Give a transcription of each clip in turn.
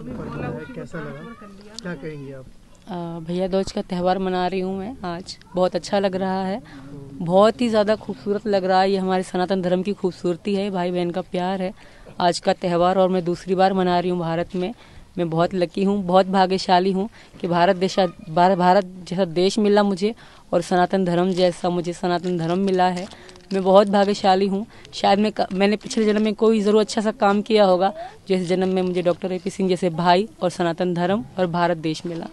कैसा लगा क्या कहेंगे आप भैया दोज का त्यौहार मना रही हूँ मैं आज बहुत अच्छा लग रहा है बहुत ही ज़्यादा खूबसूरत लग रहा है ये हमारे सनातन धर्म की खूबसूरती है भाई बहन का प्यार है आज का त्यौहार और मैं दूसरी बार मना रही हूँ भारत में मैं बहुत लकी हूँ बहुत भाग्यशाली हूँ कि भारत देश भारत जैसा देश मिला मुझे और सनातन धर्म जैसा मुझे सनातन धर्म मिला है मैं बहुत भाग्यशाली हूँ शायद मैं मैंने पिछले जन्म में कोई ज़रूर अच्छा सा काम किया होगा जिस जन्म में मुझे डॉक्टर ए पी सिंह जैसे भाई और सनातन धर्म और भारत देश मिला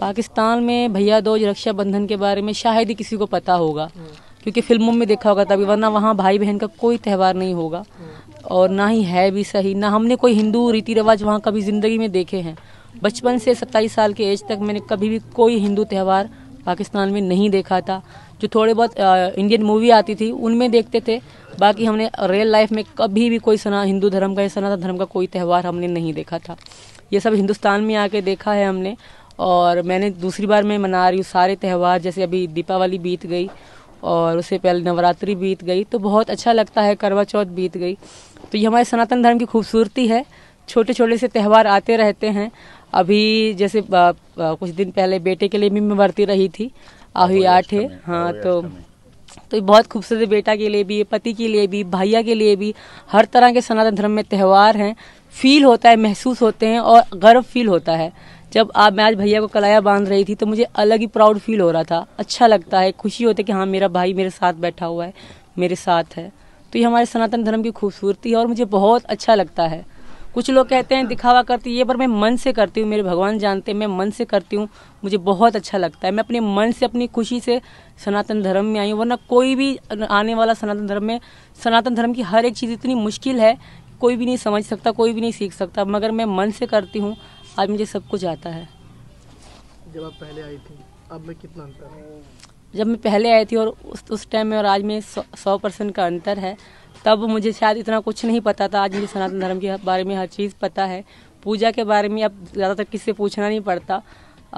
पाकिस्तान में भैया दोज रक्षाबंधन के बारे में शायद ही किसी को पता होगा हम्म। क्योंकि फिल्मों में देखा होगा तभी वरना वहाँ भाई बहन का कोई त्यौहार नहीं होगा हम्म। और ना ही है भी सही ना हमने कोई हिंदू रीति रिवाज वहाँ कभी ज़िंदगी में देखे हैं बचपन से सत्ताईस साल के एज तक मैंने कभी भी कोई हिंदू त्यौहार पाकिस्तान में नहीं देखा था जो थोड़े बहुत इंडियन मूवी आती थी उनमें देखते थे बाकी हमने रियल लाइफ में कभी भी कोई सना हिंदू धर्म का या सनातन धर्म का कोई त्यौहार हमने नहीं देखा था ये सब हिंदुस्तान में आके देखा है हमने और मैंने दूसरी बार मैं मना रही हूँ सारे त्यौहार जैसे अभी दीपावली बीत गई और उससे पहले नवरात्रि बीत गई तो बहुत अच्छा लगता है करवा चौथ बीत गई तो ये हमारे सनातन धर्म की खूबसूरती है छोटे छोटे से त्यौहार आते रहते हैं अभी जैसे आ, आ, कुछ दिन पहले बेटे के लिए भी मैं भर्ती रही थी अभी आठ है हाँ तो तो बहुत खूबसूरत बेटा के लिए भी पति के लिए भी भैया के लिए भी हर तरह के सनातन धर्म में त्यौहार हैं फील होता है महसूस होते हैं और गर्व फील होता है जब आप मैं आज भैया को कलाया बांध रही थी तो मुझे अलग ही प्राउड फील हो रहा था अच्छा लगता है खुशी होती है कि हाँ मेरा भाई मेरे साथ बैठा हुआ है मेरे साथ है तो ये हमारे सनातन धर्म की खूबसूरती है और मुझे बहुत अच्छा लगता है कुछ लोग कहते हैं दिखावा करती ये पर मैं मन से करती हूँ मेरे भगवान जानते हैं मैं मन से करती हूँ मुझे बहुत अच्छा लगता है मैं अपने मन से अपनी खुशी से सनातन धर्म में आई हूँ वरना कोई भी आने वाला सनातन धर्म में सनातन धर्म की हर एक चीज़ इतनी मुश्किल है कोई भी नहीं समझ सकता कोई भी नहीं सीख सकता मगर मैं मन से करती हूँ आज मुझे सब कुछ आता है जब आप पहले आई थी अब मैं कितना अंतर जब मैं पहले आई थी और उस उस टाइम में और आज में सौ परसेंट का अंतर है तब मुझे शायद इतना कुछ नहीं पता था आज मुझे सनातन धर्म के बारे में हर चीज़ पता है पूजा के बारे में अब ज़्यादातर किससे पूछना नहीं पड़ता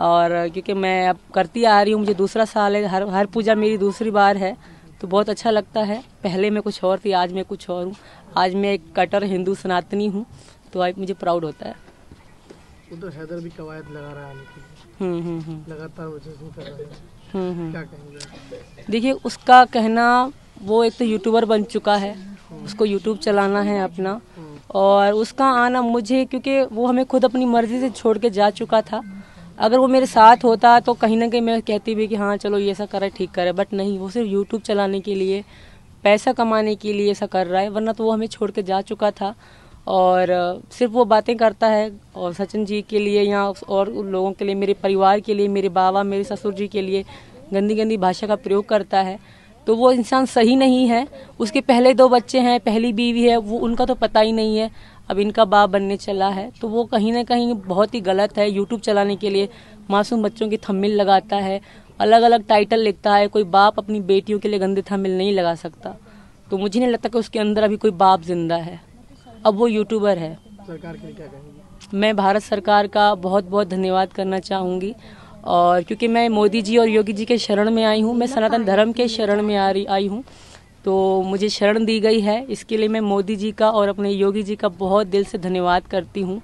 और क्योंकि मैं अब करती आ रही हूँ मुझे दूसरा साल है हर हर पूजा मेरी दूसरी बार है तो बहुत अच्छा लगता है पहले मैं कुछ और थी आज मैं कुछ और हूँ आज मैं एक कटर हिंदू सनातनी हूँ तो आज मुझे प्राउड होता है उधर हैदर भी कवायद लगा रहा है हम्म, हम्म, हम्म। लगातार है देखिए उसका कहना वो एक तो यूट्यूबर बन चुका है उसको यूट्यूब चलाना है अपना और उसका आना मुझे क्योंकि वो हमें खुद अपनी मर्जी से छोड़ के जा चुका था अगर वो मेरे साथ होता तो कहीं ना कहीं मैं कहती भी कि हाँ चलो ये ऐसा करे ठीक करे बट नहीं वो सिर्फ यूट्यूब चलाने के लिए पैसा कमाने के लिए ऐसा कर रहा है वरना तो वो हमें छोड़ के जा चुका था और सिर्फ वो बातें करता है और सचिन जी के लिए या और उन लोगों के लिए मेरे परिवार के लिए मेरे बाबा मेरे ससुर जी के लिए गंदी गंदी भाषा का प्रयोग करता है तो वो इंसान सही नहीं है उसके पहले दो बच्चे हैं पहली बीवी है वो उनका तो पता ही नहीं है अब इनका बाप बनने चला है तो वो कहीं ना कहीं बहुत ही गलत है यूट्यूब चलाने के लिए मासूम बच्चों की थम्मिल लगाता है अलग अलग टाइटल लिखता है कोई बाप अपनी बेटियों के लिए गंदे थम्मिल नहीं लगा सकता तो मुझे नहीं लगता कि उसके अंदर अभी कोई बाप जिंदा है अब वो यूट्यूबर है सरकार के लिए क्या कहेंगे मैं भारत सरकार का बहुत बहुत धन्यवाद करना चाहूँगी और क्योंकि मैं मोदी जी और योगी जी के शरण में आई हूँ मैं सनातन धर्म के शरण में आ रही आई हूँ तो मुझे शरण दी गई है इसके लिए मैं मोदी जी का और अपने योगी जी का बहुत दिल से धन्यवाद करती हूँ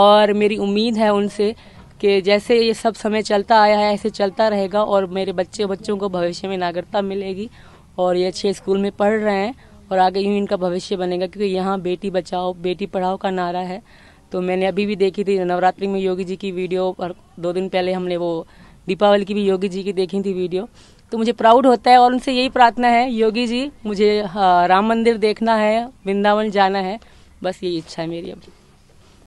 और मेरी उम्मीद है उनसे कि जैसे ये सब समय चलता आया है ऐसे चलता रहेगा और मेरे बच्चे बच्चों को भविष्य में नागरिकता मिलेगी और ये अच्छे स्कूल में पढ़ रहे हैं और आगे यूँ इनका भविष्य बनेगा क्योंकि यहाँ बेटी बचाओ बेटी पढ़ाओ का नारा है तो मैंने अभी भी देखी थी नवरात्रि में योगी जी की वीडियो और दो दिन पहले हमने वो दीपावली की भी योगी जी की देखी थी वीडियो तो मुझे प्राउड होता है और उनसे यही प्रार्थना है योगी जी मुझे हाँ, राम मंदिर देखना है वृंदावन जाना है बस यही इच्छा है मेरी अभी